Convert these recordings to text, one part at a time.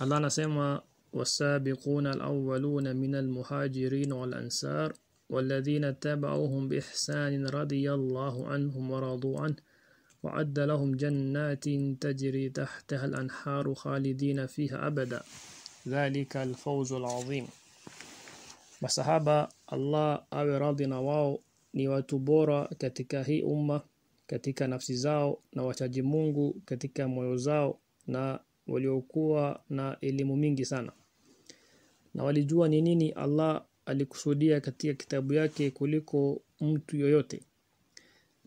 الله نسمى والسابقون الأولون من المهاجرين والأنصار والذين تبعوهم بإحسان رضي الله عنهم ورضوا عنه وعد لهم جنات تجري تحتها الأنحار خالدين فيها أبدا ذلك الفوز العظيم مصحابة الله أوي رضي نواو نواتبورا كتك هي أمة كتك نفسي زاو نواتج مونغو كتك مويو زاو waliokuwa na elimu mingi sana na walijua ni nini Allah alikusudia katika kitabu yake kuliko mtu yoyote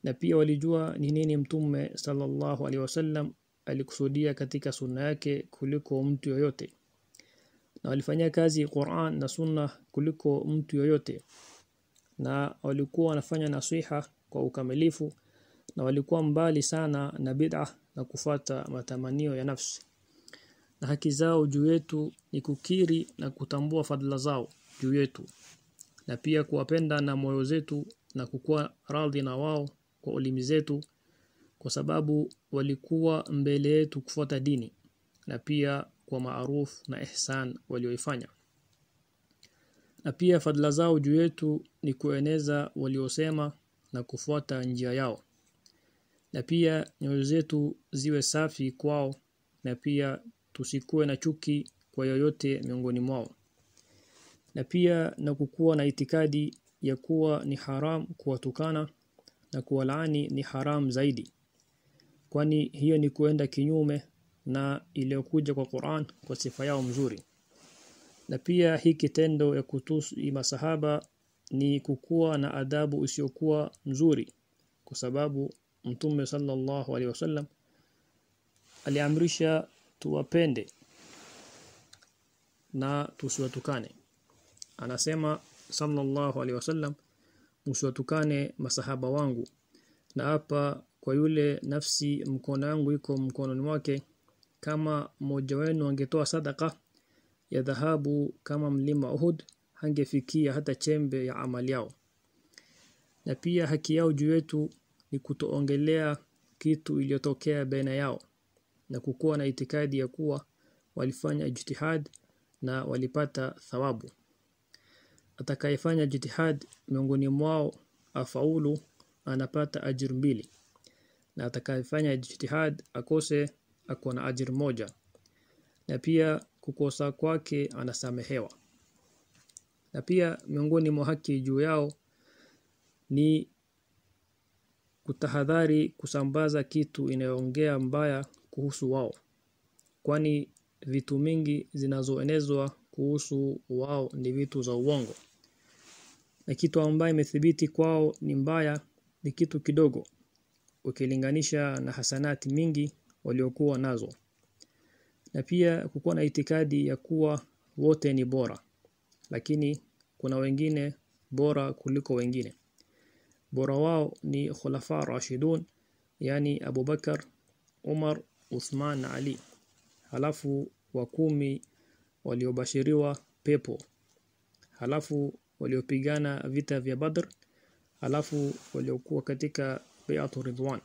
na pia walijua ni nini mtume sallallahu alaihi wasallam alikusudia katika sunna yake kuliko mtu yoyote na walifanyia kazi Qur'an na sunna kuliko mtu yoyote na walikuwa wanafanya nasiha kwa ukamilifu na walikuwa mbali sana na bid'ah na kufata matamanio ya nafsi haki zao juu yetu ni kukiri na kutambua fadhila zao juu yetu na pia kuwapenda na moyo zetu na kukuwa radhi na wao kwa ulimi zetu kwa sababu walikuwa mbele yetu kufuata dini na pia kwa maaruf na ihsan walioifanya na pia fadhila zao juu yetu ni kueneza waliosema na kufuata njia yao na pia nyoyo zetu ziwe safi kwao na pia tusikuwe na chuki kwa yoyote miongoni mwao na pia na kukuwa na itikadi ya kuwa ni haram kuwatukana na kuwalaani ni haram zaidi kwani hiyo ni kuenda kinyume na iliyokuja kwa Qur'an kwa sifa yao mzuri na pia hii kitendo ya kutusi masahaba ni kukua na adhabu isiyokuwa mzuri kwa sababu mtume sallallahu alaihi wasallam aliamrisha tuwapende na tusiwatukane anasema sallallahu alaihi wasallam msiwatukane masahaba wangu na hapa kwa yule nafsi mkono wangu iko mkononi mwake kama mmoja wenu angetoa sadaka ya dhahabu kama mlima Uhud hangefikia hata chembe ya amali yao na pia haki yao juu yetu ni kutoongelea kitu iliyotokea baina yao na kukuwa na itikadi ya kuwa walifanya jitihad na walipata thawabu atakayefanya jitihad miongoni mwao afaulu anapata ajir mbili na atakayefanya jitihad akose ako na ajir moja na pia kukosa kwake anasamehewa na pia miongoni mwa haki juu yao ni kutahadhari kusambaza kitu inayoongea mbaya kuhusu wao, kwani vitu mingi zinazoenezwa kuhusu wao ni vitu za uongo na kitu ambayo imethibiti kwao ni mbaya ni kitu kidogo ukilinganisha na hasanati mingi waliokuwa nazo na pia kukuwa na itikadi ya kuwa wote ni bora lakini kuna wengine bora kuliko wengine bora wao ni khulafa rashidun yani Abu Bakar Umar Uthman na Ali. Halafu wa kumi waliobashiriwa pepo. Halafu waliopigana vita vya Badr. Halafu waliokuwa katika Bai'atu Ridwan.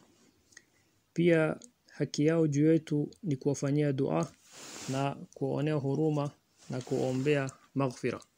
Pia haki yao juu yetu ni kuwafanyia dua na kuwaonea huruma na kuombea maghfira.